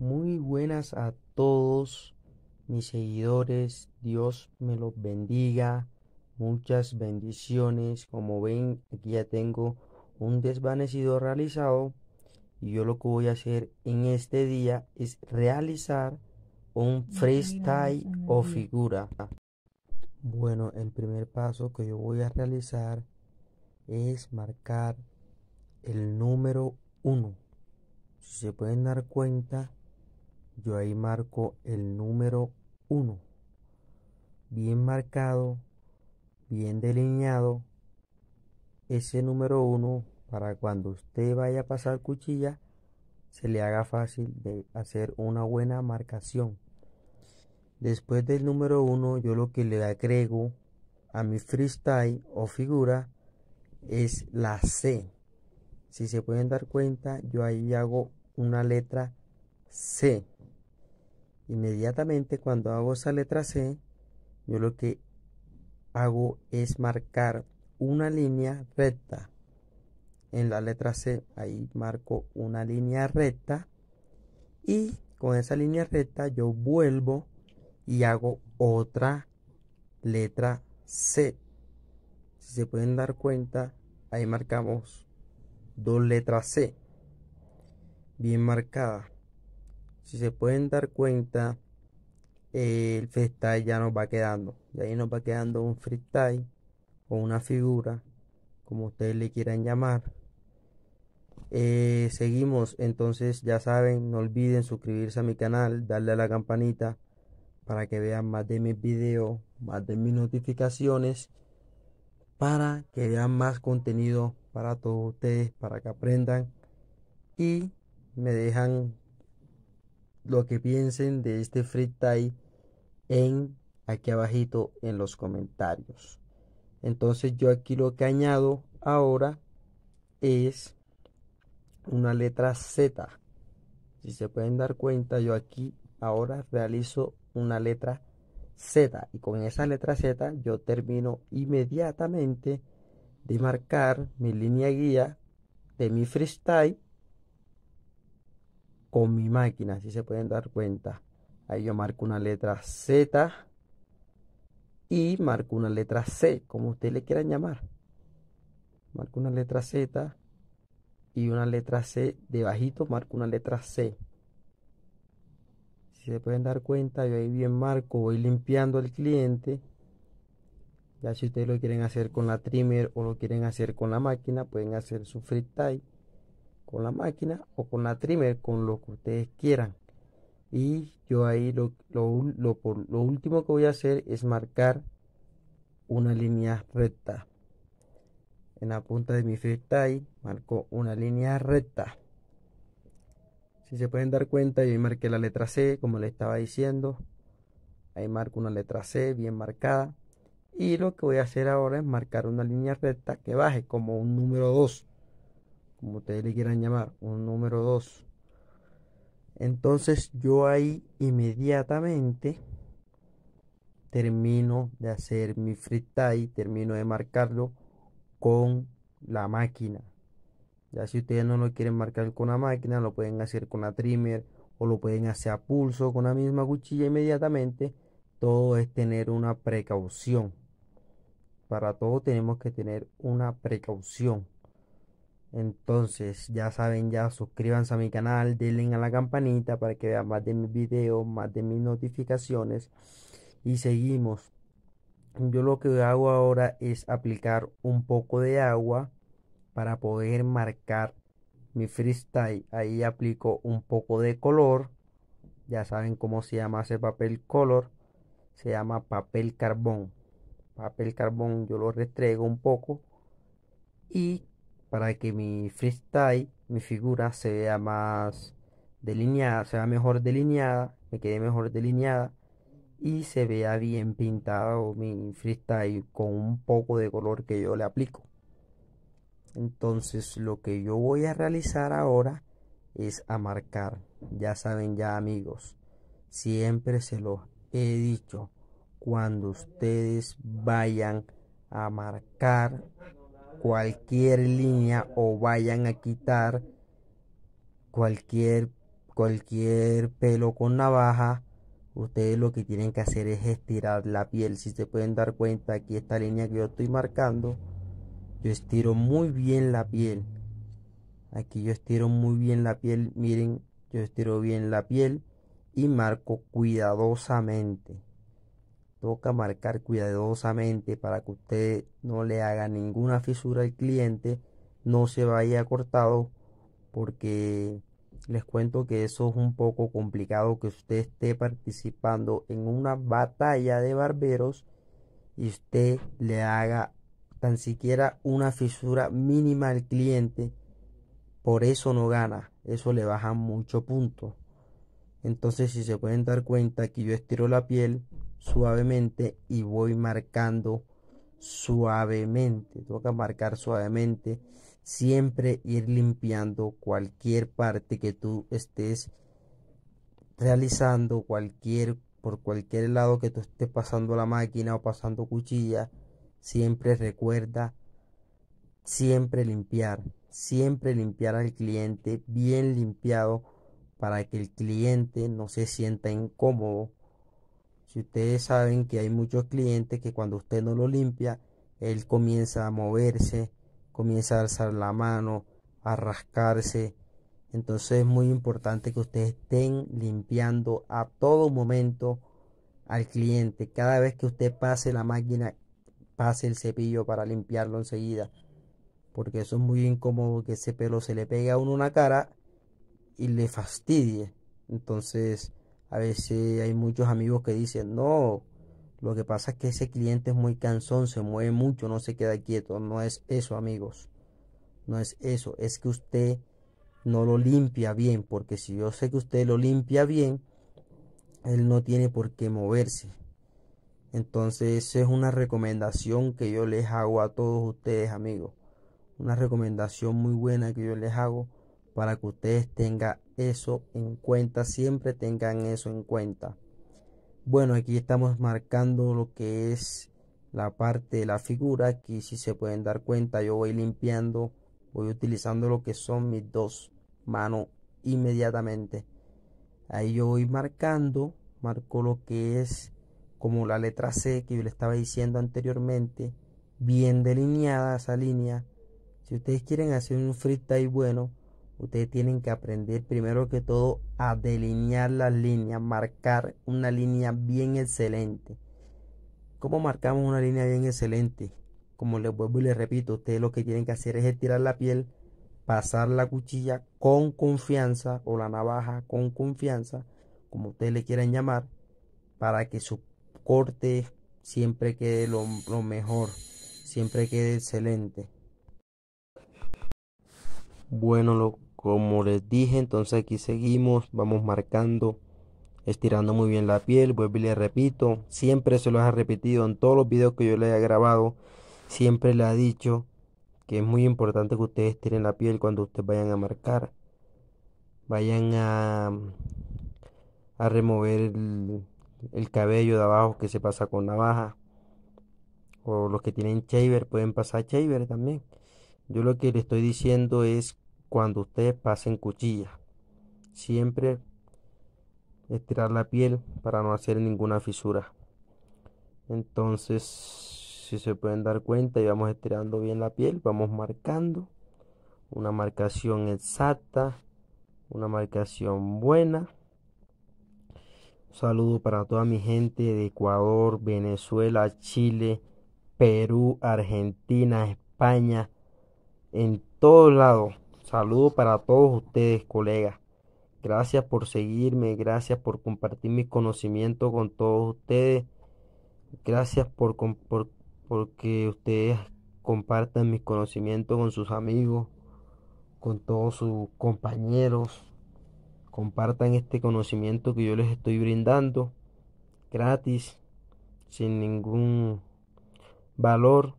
Muy buenas a todos mis seguidores. Dios me los bendiga. Muchas bendiciones. Como ven, aquí ya tengo un desvanecido realizado. Y yo lo que voy a hacer en este día es realizar un freestyle o figura. Bueno, el primer paso que yo voy a realizar es marcar el número 1. Si se pueden dar cuenta, yo ahí marco el número 1 bien marcado bien delineado ese número 1 para cuando usted vaya a pasar cuchilla se le haga fácil de hacer una buena marcación después del número 1 yo lo que le agrego a mi freestyle o figura es la C si se pueden dar cuenta yo ahí hago una letra C. Inmediatamente cuando hago esa letra C, yo lo que hago es marcar una línea recta. En la letra C, ahí marco una línea recta. Y con esa línea recta yo vuelvo y hago otra letra C. Si se pueden dar cuenta, ahí marcamos dos letras C bien marcadas si se pueden dar cuenta, el freestyle ya nos va quedando. Y ahí nos va quedando un freestyle o una figura, como ustedes le quieran llamar. Eh, seguimos, entonces ya saben, no olviden suscribirse a mi canal, darle a la campanita para que vean más de mis videos, más de mis notificaciones, para que vean más contenido para todos ustedes, para que aprendan y me dejan lo que piensen de este freestyle en aquí abajito en los comentarios. Entonces yo aquí lo que añado ahora es una letra Z. Si se pueden dar cuenta, yo aquí ahora realizo una letra Z y con esa letra Z yo termino inmediatamente de marcar mi línea guía de mi freestyle con mi máquina, si se pueden dar cuenta. Ahí yo marco una letra Z y marco una letra C, como ustedes le quieran llamar. Marco una letra Z y una letra C debajito, marco una letra C. Si se pueden dar cuenta, yo ahí bien marco, voy limpiando al cliente. Ya si ustedes lo quieren hacer con la trimmer o lo quieren hacer con la máquina, pueden hacer su free type con la máquina o con la trimmer, con lo que ustedes quieran. Y yo ahí lo, lo, último que voy a hacer es marcar una línea recta. En la punta de mi freestyle marco una línea recta. Si se pueden dar cuenta, yo marqué la letra C, como le estaba diciendo. Ahí marco una letra C bien marcada. Y lo que voy a hacer ahora es marcar una línea recta que baje como un número 2 como ustedes le quieran llamar, un número 2. Entonces yo ahí inmediatamente termino de hacer mi freestyle, termino de marcarlo con la máquina. Ya si ustedes no lo quieren marcar con la máquina, lo pueden hacer con la trimmer o lo pueden hacer a pulso con la misma cuchilla inmediatamente. Todo es tener una precaución. Para todo tenemos que tener una precaución. Entonces, ya saben, ya suscríbanse a mi canal, denle a la campanita para que vean más de mis videos, más de mis notificaciones. Y seguimos. Yo lo que hago ahora es aplicar un poco de agua para poder marcar mi freestyle. Ahí aplico un poco de color. Ya saben cómo se llama ese papel color. Se llama papel carbón. Papel carbón yo lo restrego un poco. Y para que mi freestyle, mi figura se vea más delineada, se vea mejor delineada, me quede mejor delineada y se vea bien pintado mi freestyle con un poco de color que yo le aplico. Entonces lo que yo voy a realizar ahora es a marcar. Ya saben ya amigos, siempre se lo he dicho, cuando ustedes vayan a marcar cualquier línea o vayan a quitar cualquier cualquier pelo con navaja ustedes lo que tienen que hacer es estirar la piel si se pueden dar cuenta aquí esta línea que yo estoy marcando yo estiro muy bien la piel aquí yo estiro muy bien la piel miren yo estiro bien la piel y marco cuidadosamente toca marcar cuidadosamente para que usted no le haga ninguna fisura al cliente, no se vaya cortado, porque les cuento que eso es un poco complicado que usted esté participando en una batalla de barberos y usted le haga tan siquiera una fisura mínima al cliente, por eso no gana, eso le baja mucho punto. Entonces si se pueden dar cuenta que yo estiro la piel, suavemente y voy marcando suavemente. Toca marcar suavemente. Siempre ir limpiando cualquier parte que tú estés realizando, cualquier por cualquier lado que tú estés pasando la máquina o pasando cuchilla, siempre recuerda siempre limpiar, siempre limpiar al cliente bien limpiado para que el cliente no se sienta incómodo si ustedes saben que hay muchos clientes que cuando usted no lo limpia, él comienza a moverse, comienza a alzar la mano, a rascarse. Entonces es muy importante que ustedes estén limpiando a todo momento al cliente. Cada vez que usted pase la máquina, pase el cepillo para limpiarlo enseguida. Porque eso es muy incómodo que ese pelo se le pegue a uno una cara y le fastidie. Entonces a veces hay muchos amigos que dicen, no, lo que pasa es que ese cliente es muy cansón, se mueve mucho, no se queda quieto. No es eso, amigos. No es eso. Es que usted no lo limpia bien, porque si yo sé que usted lo limpia bien, él no tiene por qué moverse. Entonces, esa es una recomendación que yo les hago a todos ustedes, amigos. Una recomendación muy buena que yo les hago para que ustedes tengan eso en cuenta, siempre tengan eso en cuenta. Bueno, aquí estamos marcando lo que es la parte de la figura. Aquí si se pueden dar cuenta, yo voy limpiando, voy utilizando lo que son mis dos manos inmediatamente. Ahí yo voy marcando, marco lo que es como la letra C que yo le estaba diciendo anteriormente, bien delineada esa línea. Si ustedes quieren hacer un freestyle bueno, ustedes tienen que aprender primero que todo a delinear las líneas, marcar una línea bien excelente. ¿Cómo marcamos una línea bien excelente? Como les vuelvo y les repito, ustedes lo que tienen que hacer es estirar la piel, pasar la cuchilla con confianza o la navaja con confianza, como ustedes le quieran llamar, para que su corte siempre quede lo, lo mejor, siempre quede excelente. Bueno, lo, como les dije, entonces aquí seguimos, vamos marcando, estirando muy bien la piel. Vuelvo y les repito, siempre se los ha repetido en todos los videos que yo le he grabado, siempre le ha dicho que es muy importante que ustedes estiren la piel cuando ustedes vayan a marcar. Vayan a, a remover el, cabello de abajo que se pasa con navaja. O los que tienen shaver pueden pasar shaver también. Yo lo que le estoy diciendo es cuando ustedes pasen cuchilla. Siempre estirar la piel para no hacer ninguna fisura. Entonces, si se pueden dar cuenta, y vamos estirando bien la piel, vamos marcando una marcación exacta, una marcación buena. Un saludo para toda mi gente de Ecuador, Venezuela, Chile, Perú, Argentina, España, en todos lados Saludo para todos ustedes, colegas. Gracias por seguirme, gracias por compartir mi conocimiento con todos ustedes. Gracias por, que ustedes compartan mis conocimientos con sus amigos, con todos sus compañeros. Compartan este conocimiento que yo les estoy brindando gratis, sin ningún valor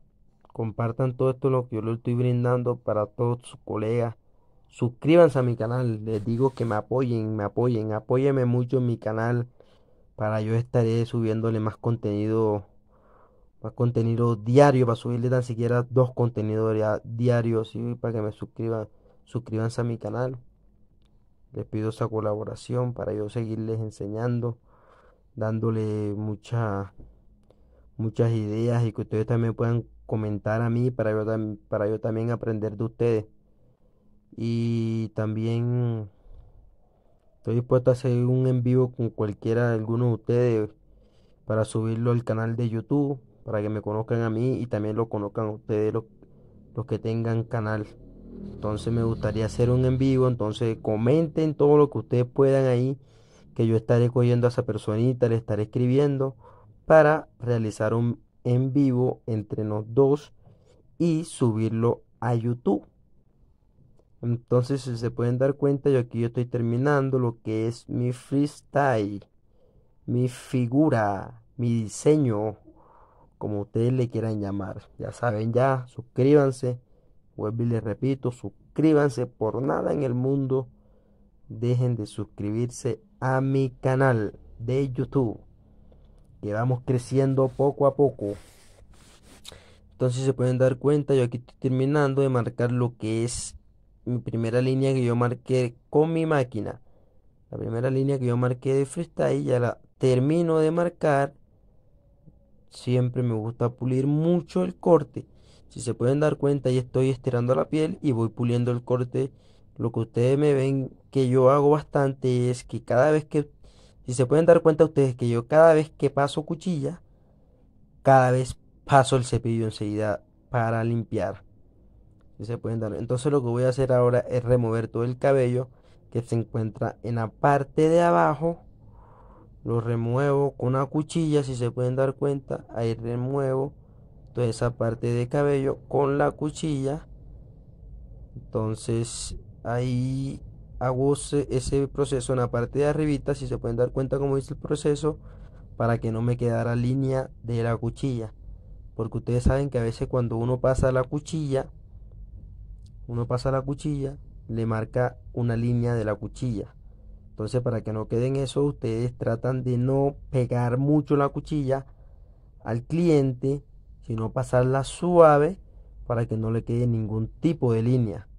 compartan todo esto lo que yo les estoy brindando para todos sus colegas. Suscríbanse a mi canal, les digo que me apoyen, me apoyen, apóyenme mucho en mi canal para yo estaré subiéndole más contenido, más contenido diario, para subirle tan siquiera dos contenidos diarios, para que me suscriban, suscríbanse a mi canal. Les pido esa colaboración para yo seguirles enseñando, dándole muchas muchas ideas y que ustedes también puedan comentar a mí para yo, para yo también aprender de ustedes. Y también estoy dispuesto a hacer un en vivo con cualquiera de alguno de ustedes para subirlo al canal de YouTube, para que me conozcan a mí y también lo conozcan ustedes los, que tengan canal. Entonces me gustaría hacer un en vivo, entonces comenten todo lo que ustedes puedan ahí, que yo estaré cogiendo a esa personita, le estaré escribiendo para realizar un, en vivo entre los dos y subirlo a YouTube. Entonces, si se pueden dar cuenta, yo aquí yo estoy terminando lo que es mi freestyle, mi figura, mi diseño, como ustedes le quieran llamar. Ya saben, ya, suscríbanse. Vuelvo y les repito, suscríbanse por nada en el mundo. Dejen de suscribirse a mi canal de YouTube llevamos creciendo poco a poco. Entonces se pueden dar cuenta, yo aquí estoy terminando de marcar lo que es mi primera línea que yo marqué con mi máquina. La primera línea que yo marqué de freestyle ya la termino de marcar. Siempre me gusta pulir mucho el corte. Si se pueden dar cuenta, ya estoy estirando la piel y voy puliendo el corte. Lo que ustedes me ven que yo hago bastante es que cada vez que si se pueden dar cuenta ustedes que yo cada vez que paso cuchilla, cada vez paso el cepillo enseguida para limpiar. se pueden dar. Entonces lo que voy a hacer ahora es remover todo el cabello que se encuentra en la parte de abajo. Lo remuevo con una cuchilla, si se pueden dar cuenta. Ahí remuevo toda esa parte de cabello con la cuchilla. Entonces ahí hago ese proceso en la parte de arribita, si se pueden dar cuenta como dice el proceso, para que no me quedara línea de la cuchilla. Porque ustedes saben que a veces cuando uno pasa la cuchilla, uno pasa la cuchilla, le marca una línea de la cuchilla. Entonces para que no queden eso, ustedes tratan de no pegar mucho la cuchilla al cliente, sino pasarla suave para que no le quede ningún tipo de línea.